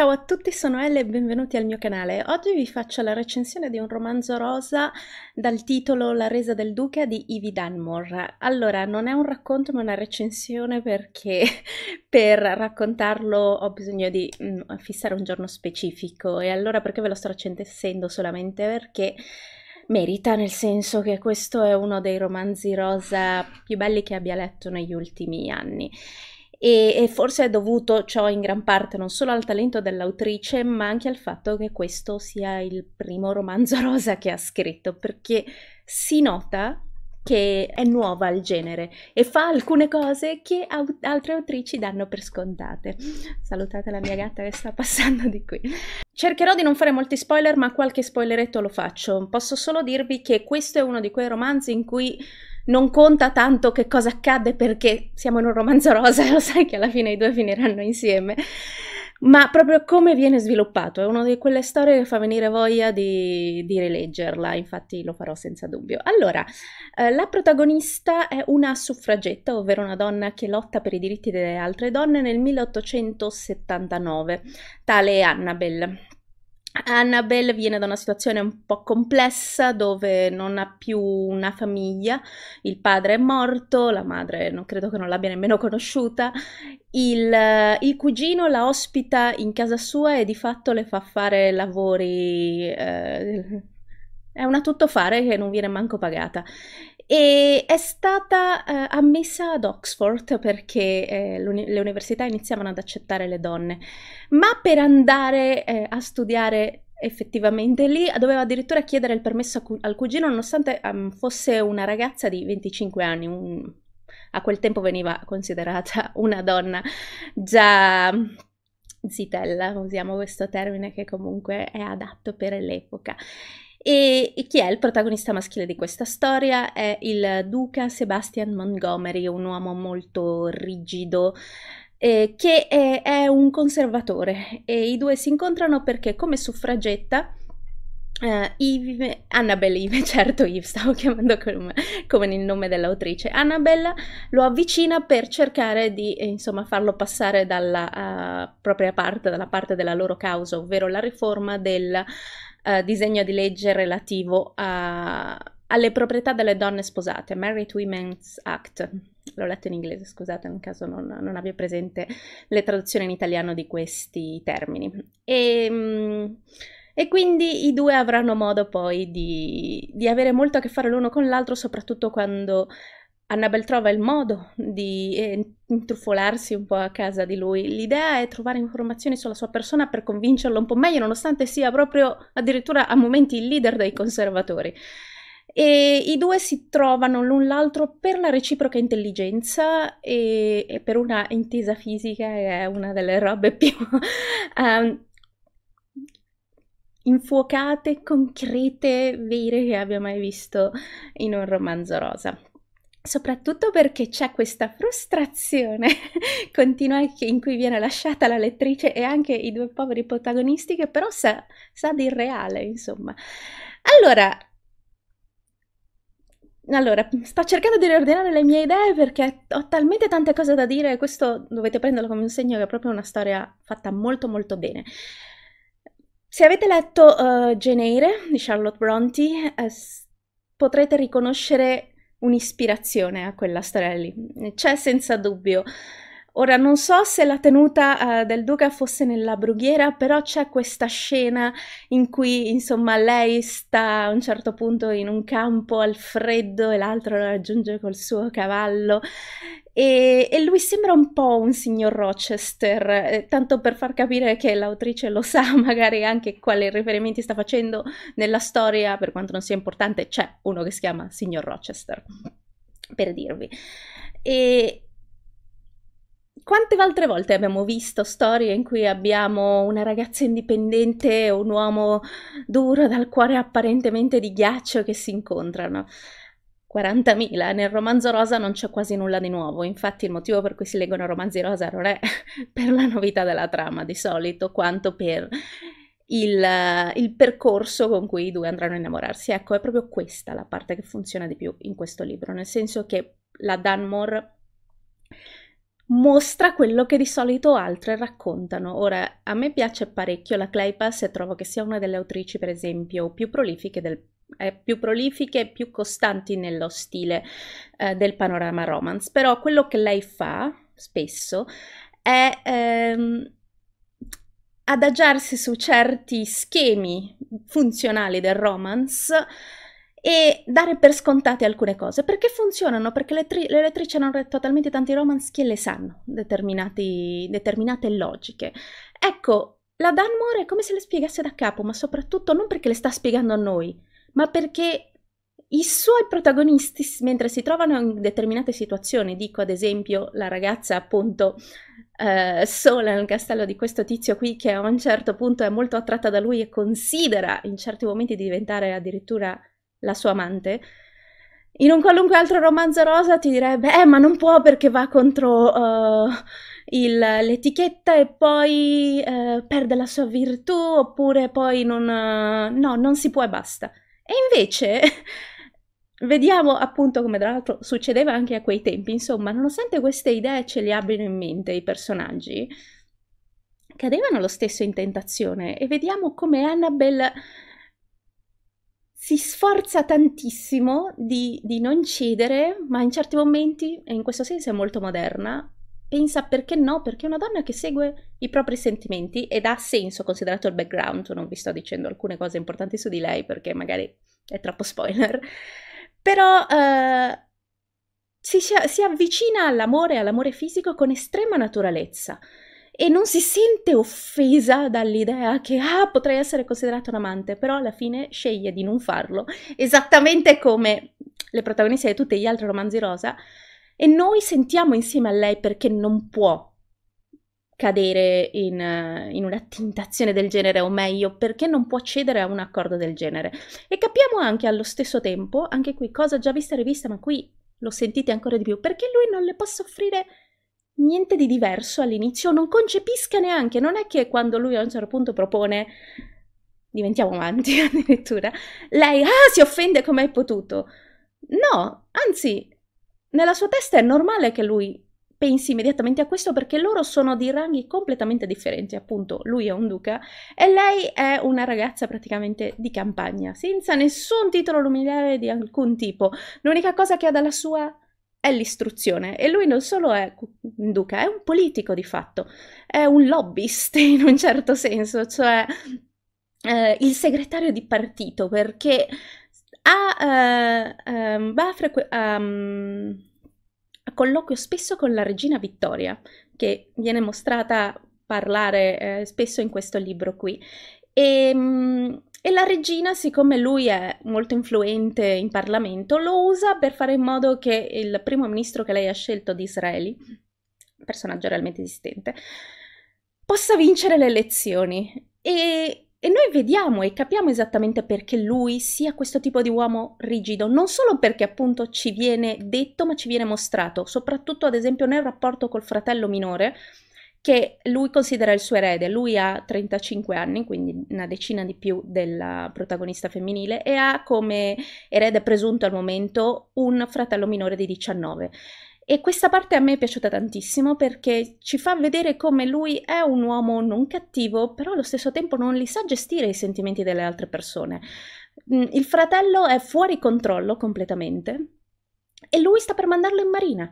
Ciao a tutti, sono Elle e benvenuti al mio canale. Oggi vi faccio la recensione di un romanzo rosa dal titolo La resa del duca di Ivy Dunmore. Allora, non è un racconto ma una recensione perché per raccontarlo ho bisogno di mh, mm, fissare un giorno specifico e allora perché ve lo sto recensendo solamente perché merita, nel senso che questo è uno dei romanzi rosa più belli che abbia letto negli ultimi anni e, e, forse è dovuto ciò in gran parte non solo al talento dell'autrice, ma anche al fatto che questo sia il primo romanzo rosa che ha scritto, perché si nota che è nuova al genere e fa alcune cose che aut- altre autrici danno per scontate. Salutate la mia gatta che sta passando di qui. Cercherò di non fare molti spoiler, ma qualche spoileretto lo faccio. Posso solo dirvi che questo è uno di quei romanzi in cui non conta tanto che cosa accade perché siamo in un romanzo rosa, lo sai che alla fine i due finiranno insieme, ma proprio come viene sviluppato. È una di quelle storie che fa venire voglia di, di rileggerla, infatti lo farò senza dubbio. Allora, eh, la protagonista è una suffragetta, ovvero una donna che lotta per i diritti delle altre donne nel 1879, tale Annabelle. Annabelle viene da una situazione un po' complessa dove non ha più una famiglia, il padre è morto, la madre non credo che non l'abbia nemmeno conosciuta, il, il cugino la ospita in casa sua e di fatto le fa fare lavori... Eh, è una tuttofare che non viene manco pagata e è stata eh, ammessa ad Oxford perché eh, le università iniziavano ad accettare le donne, ma per andare eh, a studiare effettivamente lì doveva addirittura chiedere il permesso cu- al cugino nonostante um, fosse una ragazza di 25 anni, un... a quel tempo veniva considerata una donna già zitella, usiamo questo termine che comunque è adatto per l'epoca. E, e, chi è il protagonista maschile di questa storia? È il duca Sebastian Montgomery, un uomo molto rigido. Eh, che è, è un conservatore e i due si incontrano perché come suffragetta Uh, Yves, Annabelle Yves, certo Yves, stavo chiamando come, come nel nome dell'autrice. Annabella lo avvicina per cercare di, eh, insomma, farlo passare dalla uh, propria parte, dalla parte della loro causa, ovvero la riforma del eh, disegno di legge relativo a, alle proprietà delle donne sposate, Married Women's Act. L'ho letto in inglese, scusate in caso non, non abbia presente le traduzioni in italiano di questi termini. E, ehm, e quindi i due avranno modo poi di, di avere molto a che fare l'uno con l'altro, soprattutto quando Annabel trova il modo di eh, intrufolarsi un po' a casa di lui. L'idea è trovare informazioni sulla sua persona per convincerlo un po' meglio, nonostante sia proprio addirittura a momenti il leader dei conservatori. E i due si trovano l'un l'altro per la reciproca intelligenza e, e per una intesa fisica, che è una delle robe più um, infuocate, concrete, vere che abbia mai visto in un romanzo rosa soprattutto perché c'è questa frustrazione continua in cui viene lasciata la lettrice e anche i due poveri protagonisti che però sa, sa del reale, insomma. Allora, allora, sto cercando di riordinare le mie idee perché ho talmente tante cose da dire e questo dovete prenderlo come un segno che è proprio una storia fatta molto molto bene. Se avete letto uh, eh, Geneire di Charlotte Bronte, eh, potrete riconoscere un'ispirazione a quella storia lì, c'è senza dubbio. Ora non so se la tenuta uh, del duca fosse nella brughiera, però c'è questa scena in cui insomma lei sta a un certo punto in un campo al freddo e l'altro la raggiunge col suo cavallo e, e, lui sembra un po' un signor Rochester, eh, tanto per far capire che l'autrice lo sa magari anche quali riferimenti sta facendo nella storia, per quanto non sia importante, c'è uno che si chiama signor Rochester, per dirvi. E quante altre volte abbiamo visto storie in cui abbiamo una ragazza indipendente o un uomo duro dal cuore apparentemente di ghiaccio che si incontrano? 40.000, nel romanzo rosa non c'è quasi nulla di nuovo, infatti il motivo per cui si leggono romanzi rosa non è per la novità della trama di solito, quanto per il, il, percorso con cui i due andranno a innamorarsi. Ecco, è proprio questa la parte che funziona di più in questo libro, nel senso che la Dunmore mostra quello che di solito altre raccontano. Ora, a me piace parecchio la Claypass e trovo che sia una delle autrici, per esempio, più prolifiche del più prolifiche più costanti nello stile eh, del panorama romance, però quello che lei fa spesso è ehm, adagiarsi su certi schemi funzionali del romance e dare per scontate alcune cose perché funzionano perché le, tri- le lettrici hanno letto talmente tanti romance che le sanno determinate logiche ecco la Dan Moore è come se le spiegasse da capo ma soprattutto non perché le sta spiegando a noi ma perché i suoi protagonisti, mentre si trovano in determinate situazioni, dico ad esempio la ragazza appunto eh, sola nel castello di questo tizio qui che a un certo punto è molto attratta da lui e considera in certi momenti di diventare addirittura la sua amante, in un qualunque altro romanzo rosa ti direbbe, eh ma non può perché va contro uh, il, l'etichetta e poi uh, perde la sua virtù, oppure poi non... Uh, no, non si può e basta. E invece vediamo appunto come tra l'altro succedeva anche a quei tempi, insomma, nonostante queste idee ce le abbiano in mente i personaggi, cadevano lo stesso in tentazione e vediamo come Annabelle si sforza tantissimo di, di non cedere, ma in certi momenti, e in questo senso è molto moderna, pensa perché no, perché è una donna che segue i propri sentimenti ed ha senso considerato il background, non vi sto dicendo alcune cose importanti su di lei perché magari è troppo spoiler, però eh, si, si avvicina all'amore, all'amore fisico con estrema naturalezza e non si sente offesa dall'idea che ah, potrei essere considerata un amante, però alla fine sceglie di non farlo, esattamente come le protagoniste di tutti gli altri romanzi rosa e noi sentiamo insieme a lei perché non può cadere in, eh, in, una tentazione del genere, o meglio, perché non può cedere a un accordo del genere. E capiamo anche allo stesso tempo, anche qui, cosa già vista e rivista, ma qui lo sentite ancora di più, perché lui non le possa offrire niente di diverso all'inizio, non concepisca neanche, non è che quando lui a un certo punto propone diventiamo amanti addirittura, lei, ah, si offende come hai potuto. No, anzi, nella sua testa è normale che lui pensi immediatamente a questo perché loro sono di ranghi completamente differenti, appunto lui è un duca e lei è una ragazza praticamente di campagna, senza nessun titolo nominale di alcun tipo. L'unica cosa che ha dalla sua è l'istruzione e lui non solo è un duca, è un politico di fatto, è un lobbyist in un certo senso, cioè eh, il segretario di partito perché ha, uh, eh, um, ehm, va a, frequ- um, a colloquio spesso con la regina Vittoria, che viene mostrata parlare eh, spesso in questo libro qui. E, um, e la regina, siccome lui è molto influente in Parlamento, lo usa per fare in modo che il primo ministro che lei ha scelto di Israele, personaggio realmente esistente, possa vincere le elezioni. E e noi vediamo e capiamo esattamente perché lui sia questo tipo di uomo rigido, non solo perché appunto ci viene detto, ma ci viene mostrato, soprattutto ad esempio nel rapporto col fratello minore, che lui considera il suo erede, lui ha 35 anni, quindi una decina di più della protagonista femminile, e ha come erede presunto al momento un fratello minore di 19. E questa parte a me è piaciuta tantissimo perché ci fa vedere come lui è un uomo non cattivo, però allo stesso tempo non li sa gestire i sentimenti delle altre persone. Mm, il fratello è fuori controllo completamente, e lui sta per mandarlo in marina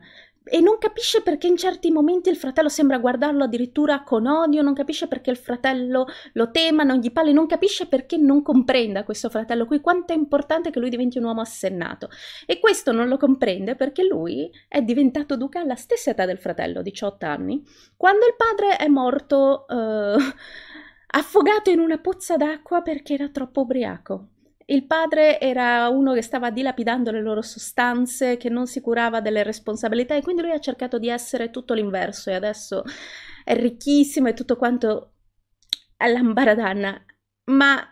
e non capisce perché in certi momenti il fratello sembra guardarlo addirittura con odio, non capisce perché il fratello lo tema, non gli parli, non capisce perché non comprenda questo fratello qui, quanto è importante che lui diventi un uomo assennato. E questo non lo comprende perché lui è diventato duca alla stessa età del fratello, 18 anni, quando il padre è morto eh, affogato in una pozza d'acqua perché era troppo ubriaco. Il padre era uno che stava dilapidando le loro sostanze, che non si curava delle responsabilità e quindi lui ha cercato di essere tutto l'inverso e adesso è ricchissimo e tutto quanto all'ambaradanna. Ma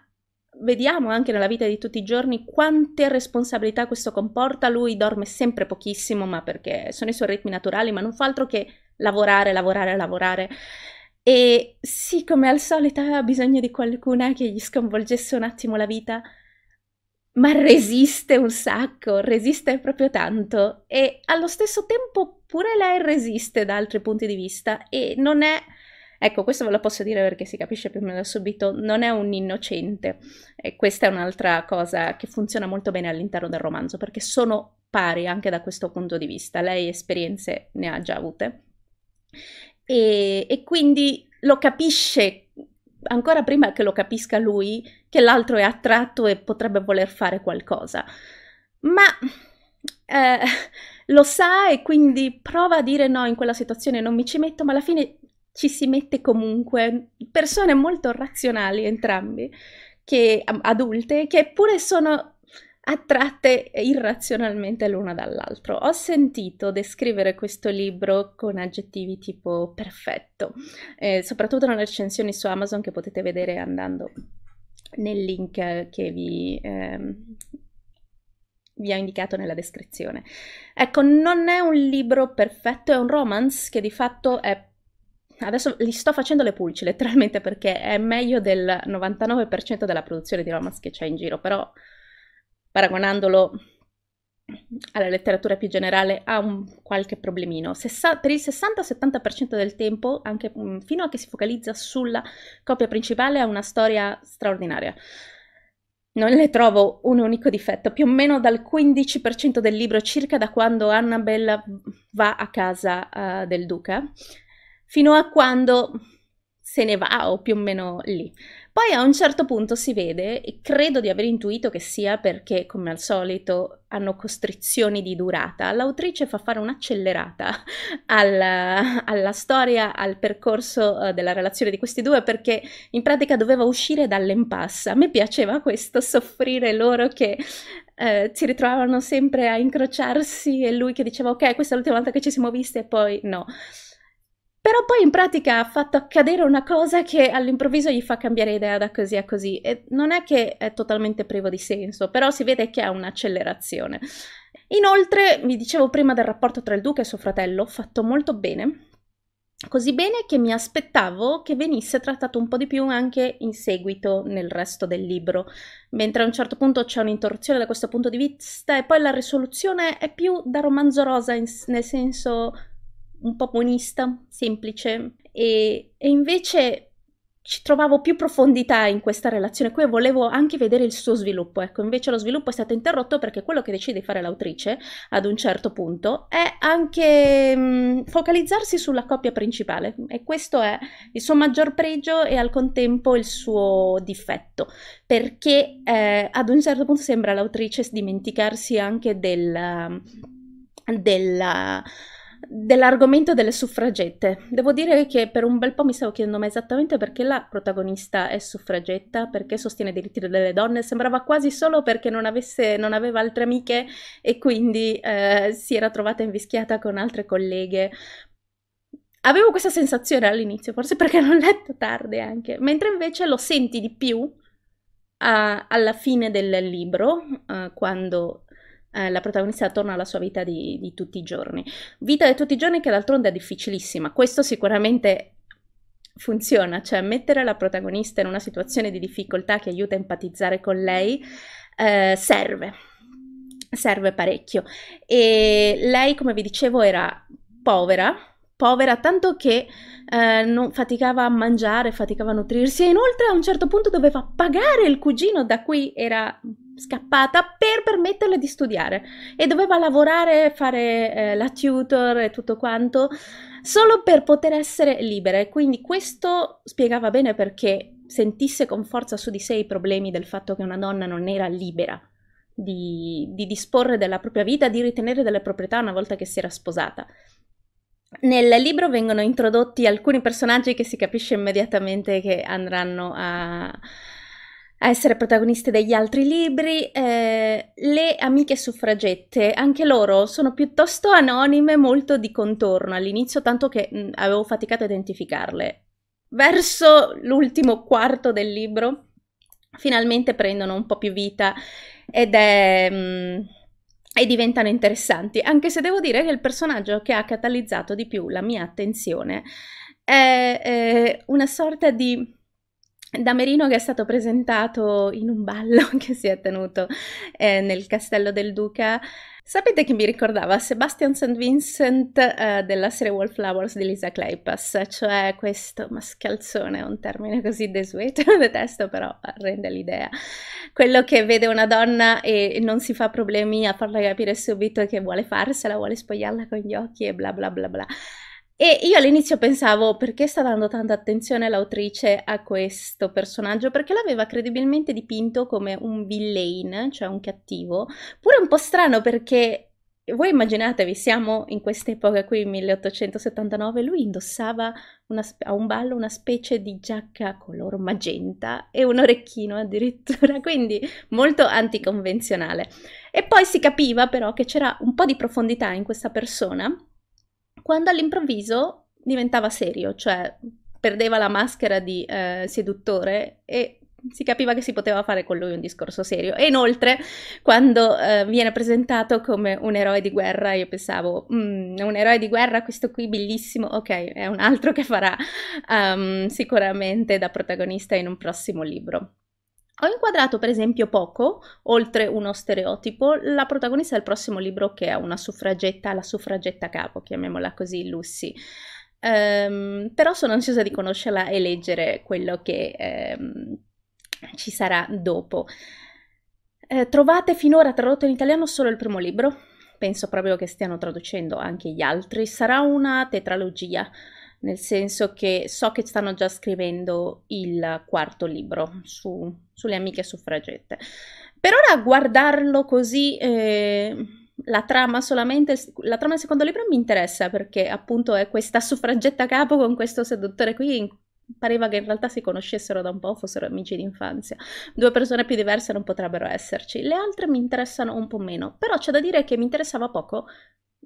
vediamo anche nella vita di tutti i giorni quante responsabilità questo comporta. Lui dorme sempre pochissimo, ma perché sono i suoi ritmi naturali, ma non fa altro che lavorare, lavorare, lavorare. E sì, come al solito aveva bisogno di qualcuna che gli sconvolgesse un attimo la vita ma resiste un sacco, resiste proprio tanto e allo stesso tempo pure lei resiste da altri punti di vista e non è, ecco questo ve lo posso dire perché si capisce più o meno subito, non è un innocente e questa è un'altra cosa che funziona molto bene all'interno del romanzo perché sono pari anche da questo punto di vista, lei esperienze ne ha già avute e, e quindi lo capisce ancora prima che lo capisca lui, che l'altro è attratto e potrebbe voler fare qualcosa. Ma eh, lo sa e quindi prova a dire no, in quella situazione non mi ci metto, ma alla fine ci si mette comunque. Persone molto razionali entrambi, che, adulte, che pure sono attratte irrazionalmente l'una dall'altro. Ho sentito descrivere questo libro con aggettivi tipo perfetto, eh, soprattutto nelle recensioni su Amazon che potete vedere andando nel link che vi... Ehm, vi ho indicato nella descrizione. Ecco, non è un libro perfetto, è un romance che di fatto è... Adesso li sto facendo le pulci letteralmente perché è meglio del 99% della produzione di romance che c'è in giro, però paragonandolo alla letteratura più generale ha un qualche problemino. Sessa- per il 60-70% del tempo, anche mh, mm, fino a che si focalizza sulla coppia principale, ha una storia straordinaria. Non le trovo un unico difetto, più o meno dal 15% del libro circa da quando Annabella va a casa uh, del duca, fino a quando se ne va o più o meno lì. Poi a un certo punto si vede, e credo di aver intuito che sia perché, come al solito, hanno costrizioni di durata, l'autrice fa fare un'accelerata alla, alla storia, al percorso eh, della relazione di questi due, perché in pratica doveva uscire dall'impasse. A me piaceva questo, soffrire loro che eh, si ritrovavano sempre a incrociarsi e lui che diceva ok, questa è l'ultima volta che ci siamo visti e poi no. Però poi in pratica ha fatto accadere una cosa che all'improvviso gli fa cambiare idea da così a così e non è che è totalmente privo di senso, però si vede che ha un'accelerazione. Inoltre, vi dicevo prima del rapporto tra il duca e suo fratello, fatto molto bene, così bene che mi aspettavo che venisse trattato un po' di più anche in seguito nel resto del libro, mentre a un certo punto c'è un'interruzione da questo punto di vista e poi la risoluzione è più da romanzo rosa in, nel senso un po' monista, semplice, e, e invece ci trovavo più profondità in questa relazione qui volevo anche vedere il suo sviluppo. Ecco, invece lo sviluppo è stato interrotto perché quello che decide di fare l'autrice ad un certo punto è anche mh, mm, focalizzarsi sulla coppia principale e questo è il suo maggior pregio e al contempo il suo difetto, perché eh, ad un certo punto sembra l'autrice dimenticarsi anche del, mm, della dell'argomento delle suffragette. Devo dire che per un bel po' mi stavo chiedendo ma esattamente perché la protagonista è suffragetta, perché sostiene i diritti delle donne, sembrava quasi solo perché non, avesse, non aveva altre amiche e quindi eh, si era trovata invischiata con altre colleghe. Avevo questa sensazione all'inizio, forse perché l'ho letto tardi anche, mentre invece lo senti di più a, alla fine del libro, eh, quando eh, la protagonista torna alla sua vita di, di tutti i giorni. Vita di tutti i giorni che d'altronde è difficilissima, questo sicuramente funziona, cioè mettere la protagonista in una situazione di difficoltà che aiuta a empatizzare con lei eh, serve, serve parecchio. E lei, come vi dicevo, era povera, povera tanto che eh, non, faticava a mangiare, faticava a nutrirsi e inoltre a un certo punto doveva pagare il cugino da cui era scappata per permetterle di studiare e doveva lavorare, fare eh, la tutor e tutto quanto solo per poter essere libere. Quindi questo spiegava bene perché sentisse con forza su di sé i problemi del fatto che una donna non era libera di, di disporre della propria vita, di ritenere delle proprietà una volta che si era sposata. Nel libro vengono introdotti alcuni personaggi che si capisce immediatamente che andranno a, a essere protagoniste degli altri libri, eh, le amiche suffragette, anche loro sono piuttosto anonime, molto di contorno all'inizio, tanto che mh, mm, avevo faticato a identificarle. Verso l'ultimo quarto del libro finalmente prendono un po' più vita ed è... Mh, mm, e diventano interessanti, anche se devo dire che il personaggio che ha catalizzato di più la mia attenzione è, è eh, una sorta di da Merino che è stato presentato in un ballo che si è tenuto eh, nel Castello del Duca. Sapete che mi ricordava Sebastian St. Vincent eh, della serie Wallflowers di Lisa Kleypas, cioè questo mascalzone, un termine così desueto, lo detesto però rende l'idea. Quello che vede una donna e non si fa problemi a farla capire subito che vuole farsela, vuole spogliarla con gli occhi e bla bla bla bla. E io all'inizio pensavo perché sta dando tanta attenzione l'autrice a questo personaggio, perché l'aveva credibilmente dipinto come un villain, cioè un cattivo, pure un po' strano perché voi immaginatevi, siamo in questa epoca qui, 1879, lui indossava una, a un ballo una specie di giacca color magenta e un orecchino addirittura, quindi molto anticonvenzionale. E poi si capiva però che c'era un po' di profondità in questa persona quando all'improvviso diventava serio, cioè perdeva la maschera di eh, seduttore e si capiva che si poteva fare con lui un discorso serio. E inoltre, quando eh, viene presentato come un eroe di guerra, io pensavo, mm, un eroe di guerra, questo qui bellissimo, ok, è un altro che farà um, sicuramente da protagonista in un prossimo libro. Ho inquadrato per esempio poco, oltre uno stereotipo, la protagonista del prossimo libro che è una suffragetta, la suffragetta capo, chiamiamola così Lucy. Um, però sono ansiosa di conoscerla e leggere quello che um, ci sarà dopo. Eh, trovate finora tradotto in italiano solo il primo libro, penso proprio che stiano traducendo anche gli altri, sarà una tetralogia nel senso che so che stanno già scrivendo il quarto libro su, sulle amiche suffragette. Per ora guardarlo così, eh, la trama solamente, la trama del secondo libro mi interessa perché appunto è questa suffragetta capo con questo seduttore qui pareva che in realtà si conoscessero da un po', fossero amici d'infanzia. Due persone più diverse non potrebbero esserci. Le altre mi interessano un po' meno, però c'è da dire che mi interessava poco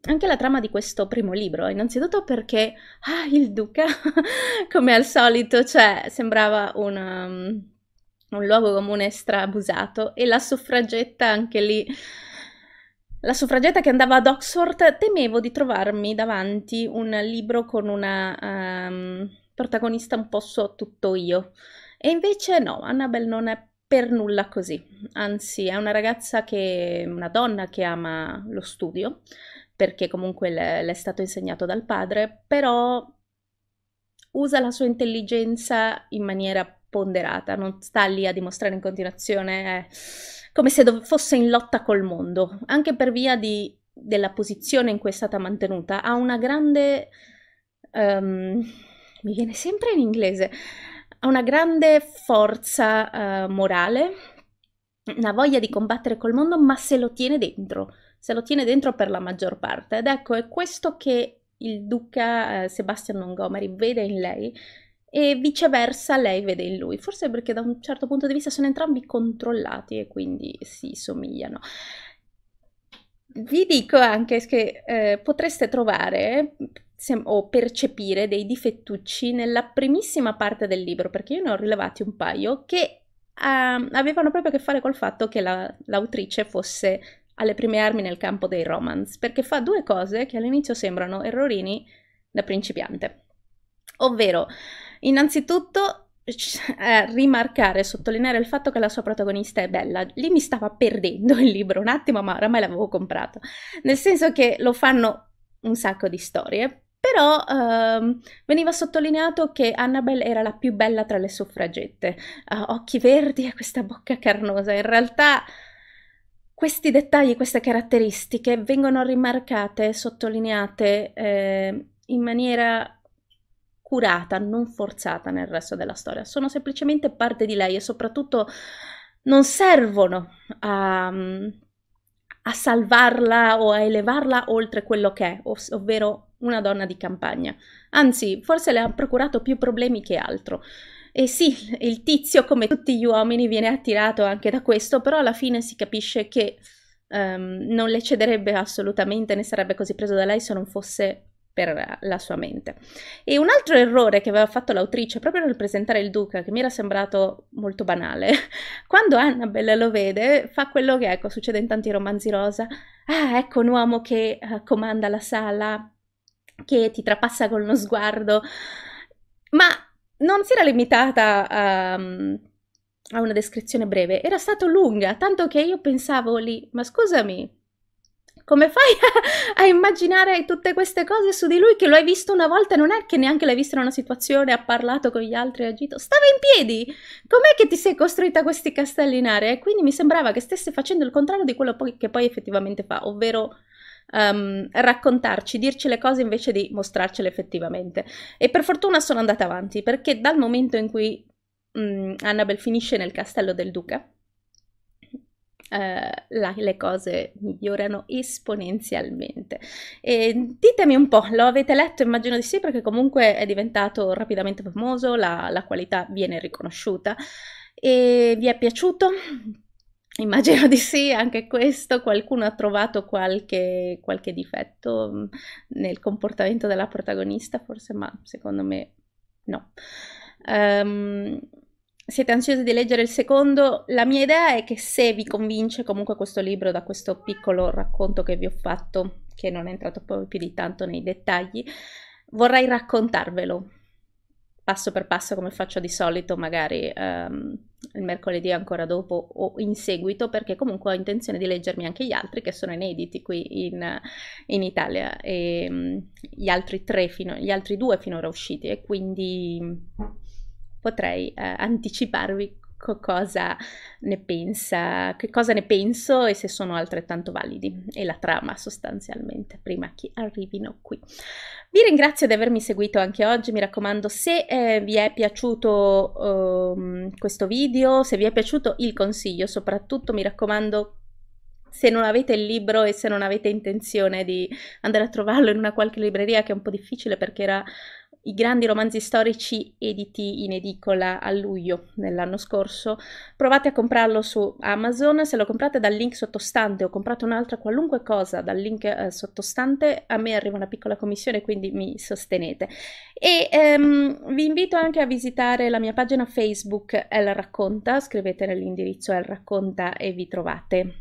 anche la trama di questo primo libro, innanzitutto perché ah, il duca, come al solito, cioè, sembrava un, um, un luogo comune strabusato e la suffragetta anche lì. La suffragetta che andava ad Oxford temevo di trovarmi davanti un libro con una um, protagonista un po' so tutto io. E invece no, Annabelle non è per nulla così. Anzi, è una ragazza che, una donna che ama lo studio, perché comunque le, le è stato insegnato dal padre, però usa la sua intelligenza in maniera ponderata, non sta lì a dimostrare in continuazione come se dov- fosse in lotta col mondo, anche per via di, della posizione in cui è stata mantenuta, ha una grande... Um, mi viene sempre in inglese, ha una grande forza uh, morale, una voglia di combattere col mondo, ma se lo tiene dentro se lo tiene dentro per la maggior parte. Ed ecco, è questo che il duca eh, Sebastian Montgomery vede in lei e viceversa lei vede in lui, forse perché da un certo punto di vista sono entrambi controllati e quindi si somigliano. Vi dico anche che eh, potreste trovare se, o percepire dei difettucci nella primissima parte del libro, perché io ne ho rilevati un paio che eh, avevano proprio a che fare col fatto che la, l'autrice fosse alle prime armi nel campo dei romance, perché fa due cose che all'inizio sembrano errorini da principiante. Ovvero, innanzitutto eh, rimarcare, sottolineare il fatto che la sua protagonista è bella. Lì mi stava perdendo il libro un attimo, ma oramai l'avevo comprato. Nel senso che lo fanno un sacco di storie, però ehm, veniva sottolineato che Annabelle era la più bella tra le suffragette. Uh, occhi verdi e questa bocca carnosa. In realtà questi dettagli, queste caratteristiche vengono rimarcate, sottolineate eh, in maniera curata, non forzata nel resto della storia, sono semplicemente parte di lei e soprattutto non servono a, a salvarla o a elevarla oltre quello che è, ov- ovvero una donna di campagna. Anzi, forse le ha procurato più problemi che altro. E sì, il tizio, come tutti gli uomini, viene attirato anche da questo, però alla fine si capisce che um, non le cederebbe assolutamente, ne sarebbe così preso da lei se non fosse per la sua mente. E un altro errore che aveva fatto l'autrice proprio nel presentare il duca, che mi era sembrato molto banale, quando Annabelle lo vede, fa quello che ecco, succede in tanti romanzi rosa. Ah, ecco un uomo che uh, comanda la sala, che ti trapassa con lo sguardo. Ma non si era limitata a, mm, a una descrizione breve, era stata lunga, tanto che io pensavo lì, ma scusami, come fai a, a, immaginare tutte queste cose su di lui che lo hai visto una volta? e Non è che neanche l'hai visto in una situazione, ha parlato con gli altri, ha agito. Stava in piedi! Com'è che ti sei costruita questi castelli in aria? E quindi mi sembrava che stesse facendo il contrario di quello che poi effettivamente fa, ovvero um, raccontarci, dirci le cose invece di mostrarcele effettivamente. E per fortuna sono andata avanti perché dal momento in cui um, Annabel finisce nel castello del duca, Uh, eh, la, le cose migliorano esponenzialmente. E ditemi un po', lo avete letto? Immagino di sì, perché comunque è diventato rapidamente famoso, la, la qualità viene riconosciuta. E vi è piaciuto? Immagino di sì, anche questo, qualcuno ha trovato qualche, qualche difetto mm, nel comportamento della protagonista, forse, ma secondo me no. Um, siete ansiosi di leggere il secondo? La mia idea è che se vi convince comunque questo libro da questo piccolo racconto che vi ho fatto, che non è entrato poi più di tanto nei dettagli, vorrei raccontarvelo passo per passo come faccio di solito, magari um, il mercoledì ancora dopo o in seguito perché comunque ho intenzione di leggermi anche gli altri che sono inediti qui in, in Italia e ehm, gli altri tre fino, gli altri due finora usciti e quindi potrei eh, anticiparvi co- cosa ne pensa, che cosa ne penso e se sono altrettanto validi e la trama sostanzialmente prima che arrivino qui. Vi ringrazio di avermi seguito anche oggi, mi raccomando se eh, vi è piaciuto um, questo video, se vi è piaciuto il consiglio, soprattutto mi raccomando se non avete il libro e se non avete intenzione di andare a trovarlo in una qualche libreria che è un po' difficile perché era i grandi romanzi storici editi in edicola a luglio dell'anno scorso. Provate a comprarlo su Amazon, se lo comprate dal link sottostante o comprate un'altra qualunque cosa dal link eh, sottostante, a me arriva una piccola commissione, quindi mi sostenete. E ehm, vi invito anche a visitare la mia pagina Facebook El Racconta, scrivete nell'indirizzo El Racconta e vi trovate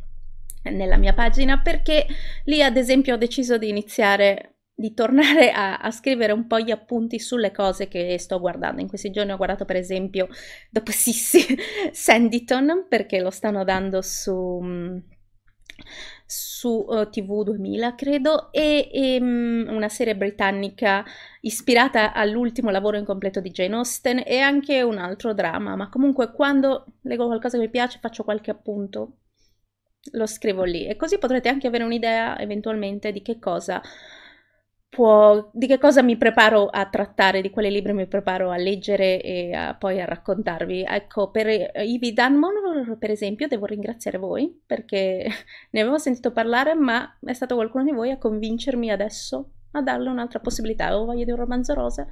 nella mia pagina perché lì ad esempio ho deciso di iniziare di tornare a, a, scrivere un po' gli appunti sulle cose che sto guardando. In questi giorni ho guardato per esempio, dopo Sissi, Sanditon, perché lo stanno dando su, mm, su uh, TV 2000, credo, e, e um, una serie britannica ispirata all'ultimo lavoro incompleto di Jane Austen e anche un altro dramma, ma comunque quando leggo qualcosa che mi piace faccio qualche appunto. Lo scrivo lì e così potrete anche avere un'idea eventualmente di che cosa può, di che cosa mi preparo a trattare, di quali libri mi preparo a leggere e a, poi a raccontarvi. Ecco, per eh, Ivy Dunmon, per esempio, devo ringraziare voi perché ne avevo sentito parlare, ma è stato qualcuno di voi a convincermi adesso a darle un'altra possibilità. Avevo voglia di un romanzo rosa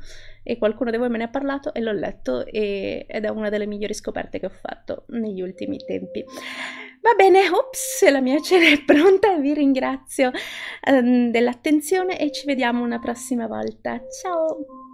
e qualcuno di voi me ne ha parlato e l'ho letto e, ed è una delle migliori scoperte che ho fatto negli ultimi tempi. Va bene, ops, la mia cena è pronta, vi ringrazio um, dell'attenzione e ci vediamo una prossima volta. Ciao!